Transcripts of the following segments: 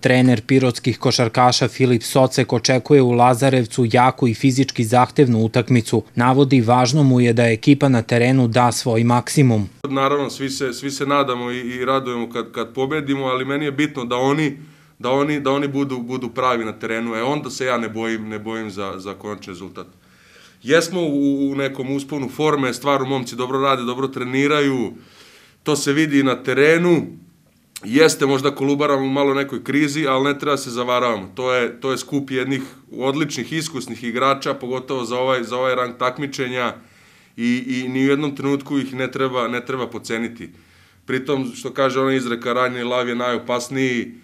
Trener pirotskih košarkaša Filip Socek očekuje u Lazarevcu jaku i fizički zahtevnu utakmicu. Navodi važno mu je da ekipa na terenu da svoj maksimum. Naravno, svi se, svi se nadamo i, i radujemo kad, kad pobedimo, ali meni je bitno da oni da oni, da oni budu, budu pravi na terenu, e onda se ja ne bojim, ne bojim za, za končni rezultat. Jesmo u, u nekom usponu forme, stvaru momci dobro rade, dobro treniraju, to se vidi na terenu, jeste možda Kolubara u malo nekoj krizi, ali ne treba da se zavaravamo. To je, to je skup jednih odličnih, iskusnih igrača, pogotovo za ovaj, za ovaj rang takmičenja i, i ni u jednom trenutku ih ne treba, ne treba poceniti. Pritom, što kaže ona izreka, ranjeni lav je najopasniji,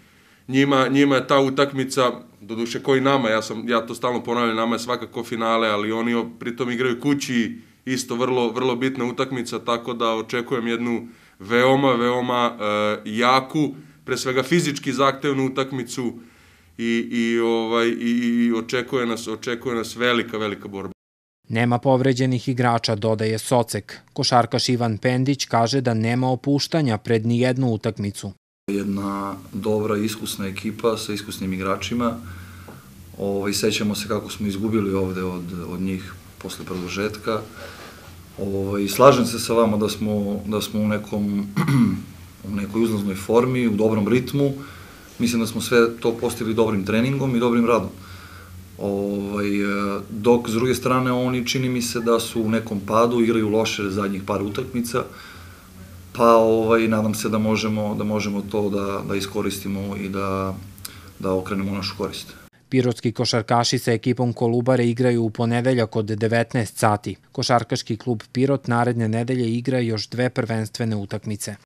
njima, njima je ta utakmica, doduše koji nama, ja, sam, ja to stalno ponavljam, nama je svakako finale, ali oni pritom igraju kući, isto vrlo, vrlo bitna utakmica, tako da očekujem jednu, veoma, veoma uh, jaku, pre svega fizički zahtevnu utakmicu i, i, ovaj, i, i očekuje, nas, očekuje nas velika, velika borba. Nema povređenih igrača, dodaje Socek. Košarkaš Ivan Pendić kaže da nema opuštanja pred nijednu utakmicu. Jedna dobra, iskusna ekipa sa iskusnim igračima. Ovo, ovaj, sećamo se kako smo izgubili ovde od, od njih posle produžetka. Ovaj, slažem se sa vama da smo, da smo u, nekom, u nekoj uzlaznoj formi, u dobrom ritmu. Mislim da smo sve to postigli dobrim treningom i dobrim radom. Ovaj, dok, s druge strane, oni čini mi se da su u nekom padu, igraju loše zadnjih par utakmica, pa ovaj, nadam se da možemo, da možemo to da, da iskoristimo i da, da okrenemo našu korist. Pirotski košarkaši sa ekipom Kolubare igraju u ponedeljak od 19 sati. Košarkaški klub Pirot naredne nedelje igra još dve prvenstvene utakmice.